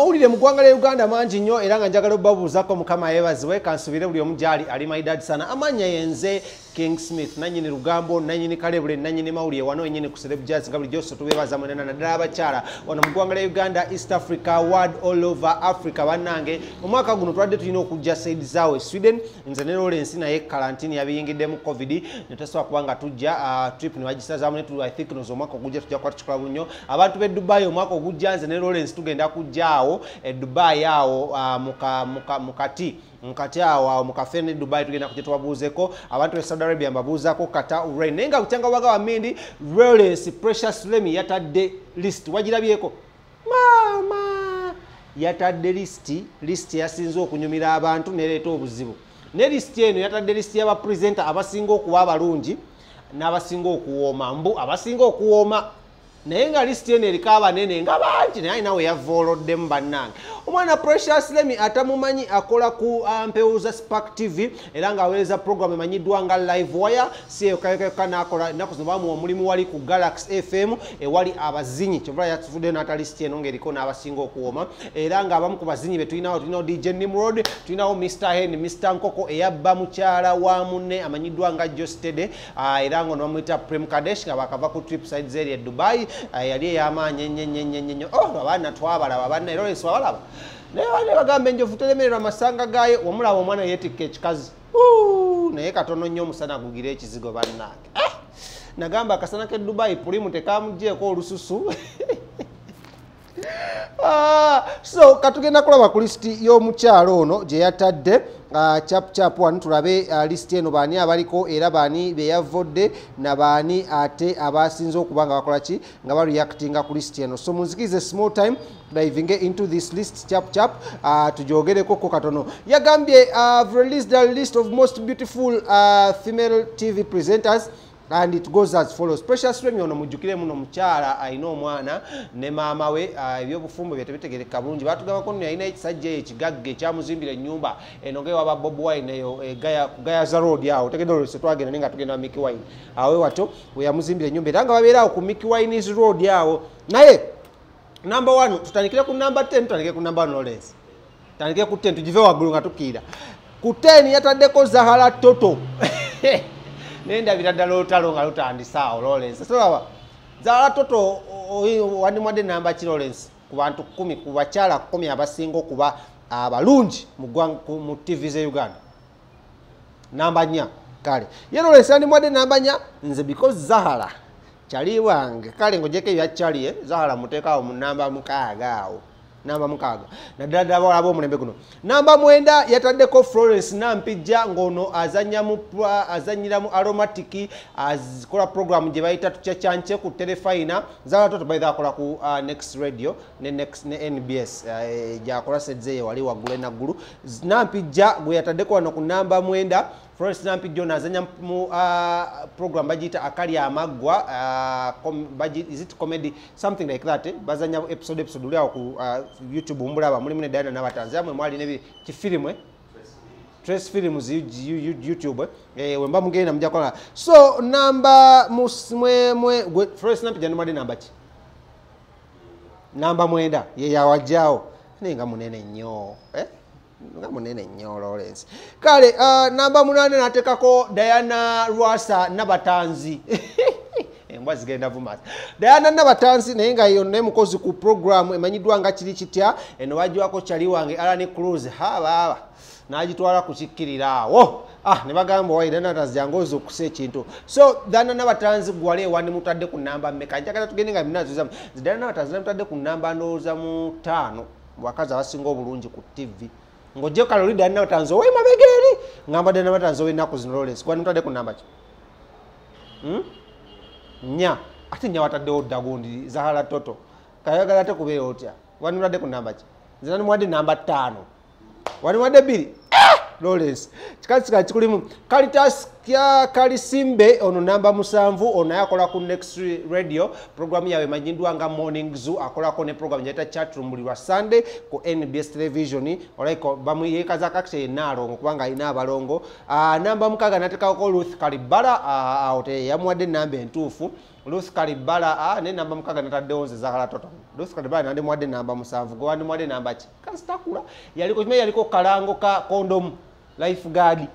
mawulire mugwanga le uganda mangi nnyo era nga njagala obbabuuzako mukama yeebaziwe kansubire buli omu gyali ali maidadi sana amannya yenze king smith nanyini lugambo nanyini kalebule nanyini maulie wano enyini ku celeb jazz nga bulijoso tubebaza munena naddala abakyala wano muggwanga la uganda east africa world all over africa bannange omwaka guno twadde tulina okujja said zawe sweden nze ne lawrence naye kalantini yabiyingiddemu covid netasobola kuba nga tujja ah, trip nebagisazaamu nethink noza omwaka ogujja tujja kuba tukikola bunyo abantu be dubai omwaka ogujja nze ne lawrence tugenda kujja awo edubai awo mukati muka, muka mkati awa mukafeni dubai tugenda kucitwa buzeko abantu be saudi arabia mbabuzako kata urain naye nga kutyanga waga wa mindi rolence precious lemi yatadde list wagirabyeko maama yatadde listi listi yasinze okunyumira abantu neleeta obuzibu ne listi eno yatadde listi yabapresenta abasinga okuba abalungi n'abasinga okuwooma mbu abasinga okuwooma naye nga lisiti eno erika abanene nga bangi naye alinawe yavooloddemu bannange omwana precious lemi atamumanyi akola ku ah, mpewo za spark tv era ngaaweereza program emanyiddwa nga live wire si ekayokayoka nakola ennaku zino bamuwa omulimu wali ku galaxy fm ewali abazinyi kyovula yatufuddeyo n'atalisiti eno ngaeriko n'abasinga okuwoma era ngaabamu ku bazinyi be tulinawo tulinawo dj nimrod tulinawo mr hen mr nkoko eyabba mukyala wa munne amanyiddwa nga jostede ah, era ngaono bamwita prem kadesh nga bakava ku trip side zeri e dubai yali eyamaanyi ennyonyonyonyo oh, abaana twabalaba banna era olwensi wabalaba naye bane bagamba enjovu telemererwa amasanga gaayo omulaba omwana yeetikka ekikazi naye katono nnyo omusana gugira ekizigo bannaake eh, nagamba akasana kedubai pulimu tekamugyeko olususu ah, so katugenda kulaba ku lisiti y'omukyalo ono gye yatadde Ah, chapchapu wanu tulabe ah, listi eno baani abaliko era baani beyavodde na baani ate abasinze okubanga bakolaki nga ba reactinga ku listi eno so munzikirize small time driving into this list chapchap uh, ah, tujogereko ko katono yagambye uh, released a list of most beautiful uh, female tv presenters and it goes as follows precious remy ono mujjukire muno mukyala alina omwana ne maama we ah, ebyobufumbo byetebitegereka bulungi batugabako nno yalina ekisajja eyo ekigagga ekyamuzimbira ennyumba enogewaba bob wine eyo eh, gayaza road awo tegenda olwese twagenda naye nga tugenda wa miki wine awe wato weyamuzimbira ennyumba era nga babeera awo ku miki wines road awo naye number one tutandikire ku number ten tutandikire ku number nolence tutandikire ku ten tugive waggulu nga tukiira ku ten yataddeko zahala toto nendabira ddala olutalo nga lutandisa olawrence solaba zaala toto wandimwadde namba ki lawrence ku bantu kumi ku bakyala kumi abasinga okuba abalungi mu tv ze uganda namba nya kale ye lawrence yandimwadde namba nya nze because zahala kyali wange kale ngaojeko ebyakyaliye eh? zahala muteekaawo mu namba mukaaga awo namba mukaaga naddala ddala abawala b'omulembe guno namba mwenda yataddeko florence nampijja ng'ono azanyamu azanyiramu aromatiki azikola programu gye bayita tucyacyanke ku telefina zaatoto baiza akola ku next radio ne nbs gyakola uh, eh, sedzeye wali waggulu enaggulu nampijja gwe yataddeko wano ku namba mwenda florence Nampi nampijjo nazanya mu uh, program bagiyita akali magwa uh, ah, com, baji, is it comedy something like that eh? bazanya episode episode uliawo ku uh, ah, youtube mbulaba mulimu ne diana n'abatanzania mwe mwali nebikifirimu eh? Trace Films YouTube eh, eh wemba mugenda mujja kola so namba musmwe mwe first Snap jana mali namba chi namba mwenda ye yawajao ninga munene nyo eh nga munene nnyo lawrence kale uh, namba munane nateekako diana lwasa nabatanzi embwa zigenda vumasa diana nabatanzi naye nga yonna mukozi ku programu emanyiddwa nga kiri kitya eno bagiwako kyali wange alan cruise habaaba nagitwala kukikkirira awo ah, ne bagamba owaira natanzi yangozi okusa ekintu so dana nabatanzi gwale ewandi mutadde ku namba meka njagala tugende nga binazza dana nabatanzi namutadde ku namba ndowooza mu taano mu bakazi abasinga obulungi ku tivi ngojeo kalorida nna tanzo we mabegeri ngamba dena matanzo we nako zinolores kwani mtu ade kunamba chi hmm? nya ati nya watade oda gundi zahara toto kayagala te kubeyo otya wani mtu ade kunamba chi zinani mwade namba 5 wani mwade 2 Lawrence. Chikati kati kulimu Caritas kya Kalisimbe ono namba musanvu ono yakola ku Next Radio program yawe manyindwa nga Morning Zoo akola ko ne program yaita chat room buli Sunday ku NBS Television oleko bamuye kaza kakse nalo kubanga ina abalongo a uh, namba mukaga nateka ko Ruth Kalibala a uh, ote yamwade namba entufu Ruth Kalibala a uh, ne namba mukaga natadde onze za kala toto Ruth Kalibala nande mwade namba musanvu go ande mwade namba ki kasta kula yaliko yaliko kalango ka kondomu lifeguard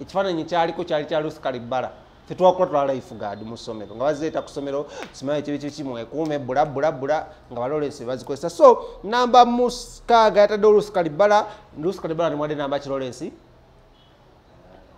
ekifaananyi kyaliko kyali kya luskali bbala tetwakula twala lifeguard mu ssomero nga bazireeta ku ssomero simayo kibikikimu ekuume bula bula bula nga balolesi bazikozesa so namba mukaaga yatadde oluskali bbala luskali bbala nimwadde namba kirolesi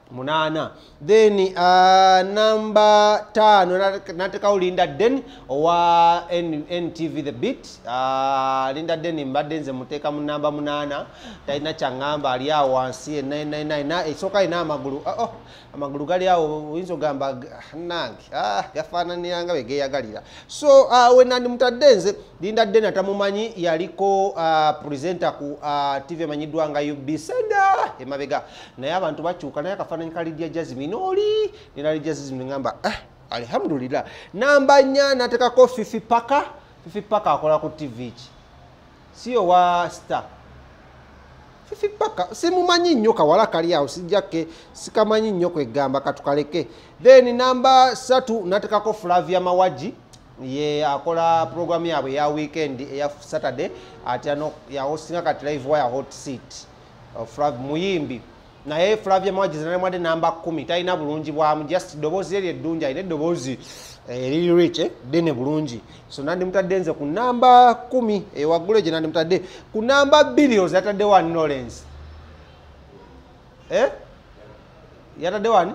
munana then uh, number tano nateka ulinda den owa ntv the bit uh, linda den mbadde nze muteka mu namba munana talina kyaŋŋamba ali awo wansi enainainaina esooka ina amagulu uh -oh. amagulu gali awo oyinza ogamba nange ah, gafaananiranga begeyagalira so uh, ah, wenandi mutadde nze linda den atamumanyi yaliko uh, ah, presente ku uh, tv emanyiddwa nga ubisada emabega naye abantu bakyuka naye akafa akafaananyi kalidya jazimin oli oh, nenali jazimin ngamba eh, ah, alhamdulillah namba nya natekako fifipaka fifipaka akola ku tv ki siyo wa star fifipaka simumanyi nnyo kawala kali awo sijjake sikamanyi nnyo kwegamba katukaleke then namba satu natekako flavia mawaji ye akola programu yaabwe eya weekend eya saturday atyano yahostinga kati live wire hot seat oh, flav muyimbi naye fulabye mwagizanae mwadde namba kumi talina bulungi bwamu just ddoboozi eri eddungi alina eddoboozi eriri eh, rich ddene bulungi so nandimutadde nze ku namba kumi ewaggulu eh, egyo nandimutadde ku namba biri oze yatadde wani nolence eh? yatadde wani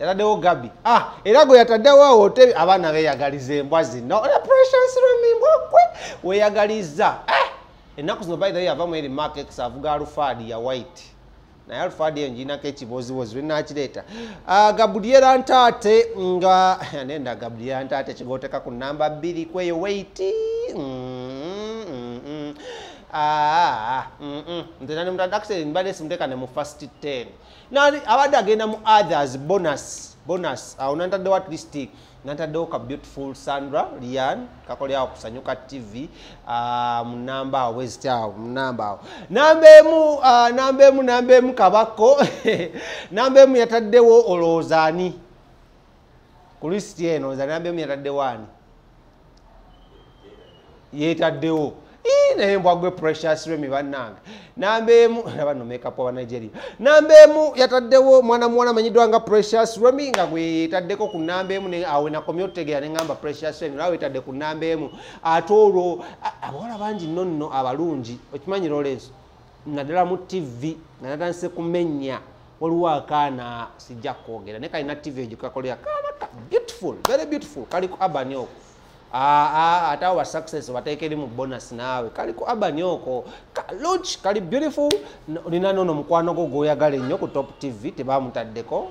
yataddewo gabi ah era gwe yataddewo awo ote abaana beeyagaliza embwa zino olapressionsrmimbwakwe weeyagaliza ennaku zino bayirayo yavamu eri mark x avuga alufaadi ya white naye alufaadi eyo njirina ko ekibuuzibuuzi lwenakireeta ah, gabuliera ntaate nga nenda gabuliera ntaate kigoteka ku namba bbiri kweyo weiti mm, mm, mm. ah, ntenanimutandakiseri mbadde simuteeka ne mu fast 10 nali abadde agenda mu others bonus bonus awo nantaddewo atristic nantaddewo ka beautiful sandra lian kakolyawo kusanyuka tv ah, munamba awo wezityawo munamba awo nambaemu ah, nambaemu nambaemu kabako nambaemu yataddewo olowozaani ku listi eno nambaemu yataddewo ani yetaddewo naye eh, mbwagwe pressure sirimi bannange nambeemu nabano makeupu aba nigeria nambeemu yataddewo mwana muwana amanyiddwa nga precious remi nga gweetaddeko ku namba emu awe nakomye otutegeera neŋamba precious remi olwa weetadde ku namba emu ate olwo abawala bangi nonno abalungi okimanyira olwenso naddala mu tv nga natandise kumenya waliwo akaana sijja kwogera ne kalina tv egyo kakolera kaana ka beautiful very beautiful kaliku abani oku aa ah, ah, ata wa success watekeli mu bonus nawe kali ku abanyoko ka launch kali beautiful nina nono mkwano go goya gale nyo ku top tv te ba mutaddeko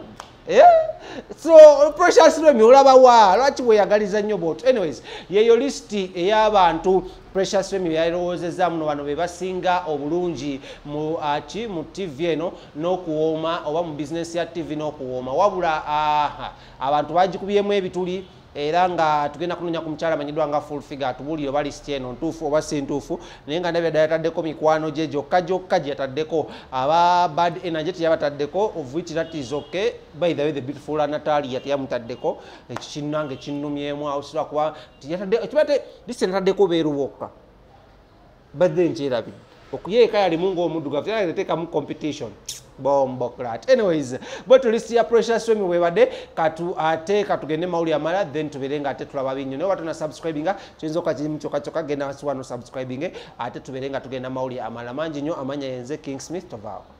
yeah. so precious lo mi ulaba wa lwachi we yagaliza nyo bot anyways yeyo list eya abantu precious lo mi yaroozeza mno bano be basinga obulungi mu achi mu tv eno no kuoma oba mu business ya tv no kuoma wabula aha abantu bajikubiye mu ebituli era nga tugenda kunonya ku mukyala manyiddwa nga full figure atubuulire oba list eno ntuufu oba si ntuufu naye nga nabyadda yataddeko mikwano gye gyokka gyokka gye yataddeko aba bad energy teyabataddeko of which that is ok by the way the beautiful anatalia teyamutaddeko ekikinnange kinnumyemu awusirwa kuba tiyatadekiba te listen ataddeko beerubokka badde nkyerabidde okuyeeka yalimu ngaomuddugavu yaleteekamu competition bombo krat anyways botulisi ya precious swim webade katu ate katugende mauli amala then tuberenga ate tulaba binyo ne watu na subscribing tuinzo kwa jimu choka choka gena wasu wanu subscribing ate tuberenga tugenda mauli amala manji nyo amanya yenze king smith tovao